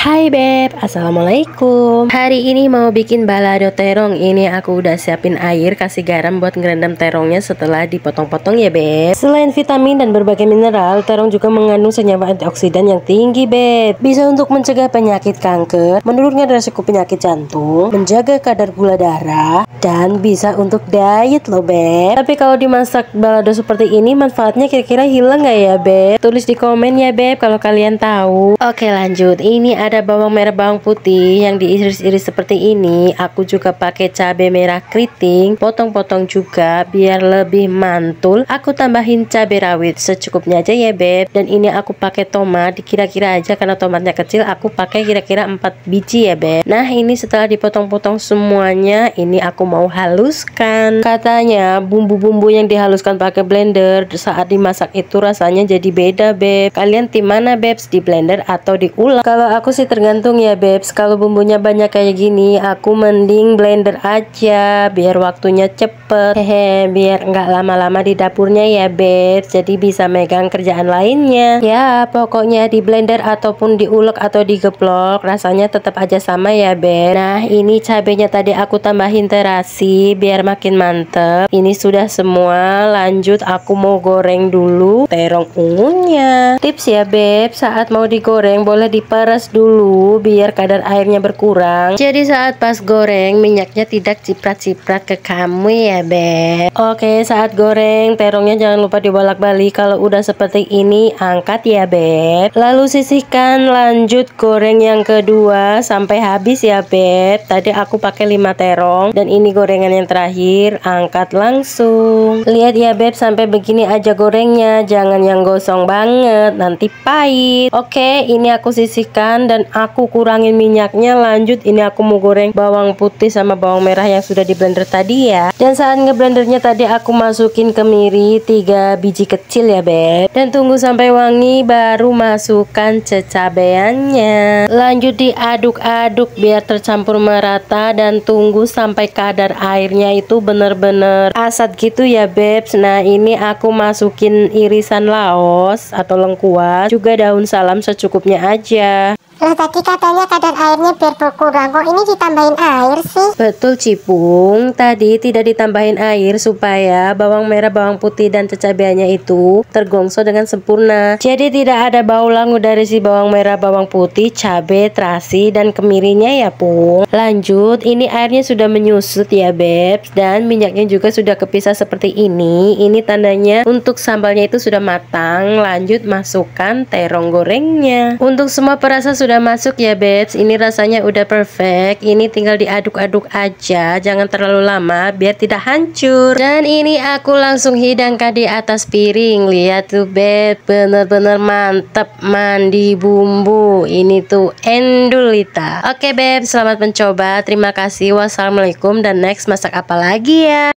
Hai Beb, Assalamualaikum Hari ini mau bikin balado terong Ini aku udah siapin air, kasih garam buat ngerendam terongnya setelah dipotong-potong ya Beb Selain vitamin dan berbagai mineral, terong juga mengandung senyawa antioksidan yang tinggi Beb Bisa untuk mencegah penyakit kanker, menurunkan resiko penyakit jantung, menjaga kadar gula darah, dan bisa untuk diet loh Beb tapi kalau dimasak balado seperti ini manfaatnya kira-kira hilang gak ya Beb tulis di komen ya Beb kalau kalian tahu oke lanjut ini ada bawang merah bawang putih yang diiris-iris seperti ini aku juga pakai cabai merah keriting potong-potong juga biar lebih mantul aku tambahin cabai rawit secukupnya aja ya Beb dan ini aku pakai tomat dikira-kira aja karena tomatnya kecil aku pakai kira-kira 4 biji ya Beb nah ini setelah dipotong-potong semuanya ini aku mau haluskan katanya bumbu-bumbu yang dihaluskan pakai blender saat dimasak itu rasanya jadi beda beb kalian tim mana bebs di blender atau diulek kalau aku sih tergantung ya bebs kalau bumbunya banyak kayak gini aku mending blender aja biar waktunya cepet hehe biar nggak lama-lama di dapurnya ya bebs jadi bisa megang kerjaan lainnya ya pokoknya di blender ataupun diulek atau digeplok rasanya tetap aja sama ya beb nah ini cabenya tadi aku tambahin terasi nasi biar makin mantep ini sudah semua lanjut aku mau goreng dulu terong ungunya tips ya beb saat mau digoreng boleh diperas dulu biar kadar airnya berkurang jadi saat pas goreng minyaknya tidak ciprat-ciprat ke kamu ya beb oke saat goreng terongnya jangan lupa dibolak-balik kalau udah seperti ini angkat ya beb lalu sisihkan lanjut goreng yang kedua sampai habis ya beb tadi aku pakai 5 terong dan ini mie gorengan yang terakhir angkat langsung lihat ya beb sampai begini aja gorengnya jangan yang gosong banget nanti pahit oke ini aku sisihkan dan aku kurangin minyaknya lanjut ini aku mau goreng bawang putih sama bawang merah yang sudah di blender tadi ya dan saat ngeblendernya tadi aku masukin kemiri 3 biji kecil ya beb dan tunggu sampai wangi baru masukkan cecabeannya lanjut diaduk-aduk biar tercampur merata dan tunggu sampai kadar kadar airnya itu bener-bener asat gitu ya babes nah ini aku masukin irisan laos atau lengkuas juga daun salam secukupnya aja Loh eh, tadi katanya kadar airnya biar berkurang Kok ini ditambahin air sih? Betul Cipung Tadi tidak ditambahin air supaya bawang merah, bawang putih, dan cecabenya itu tergongso dengan sempurna Jadi tidak ada bau langu dari si bawang merah, bawang putih, cabe, terasi, dan kemirinya ya Pung Lanjut ini airnya sudah menyusut ya Beb Dan minyaknya juga sudah kepisah seperti ini Ini tandanya untuk sambalnya itu sudah matang Lanjut masukkan terong gorengnya Untuk semua perasa sudah sudah masuk ya babes ini rasanya udah perfect ini tinggal diaduk-aduk aja jangan terlalu lama biar tidak hancur dan ini aku langsung hidangkan di atas piring lihat tuh babes bener-bener mantep mandi bumbu ini tuh endulita oke babes selamat mencoba terima kasih wassalamualaikum dan next masak apa lagi ya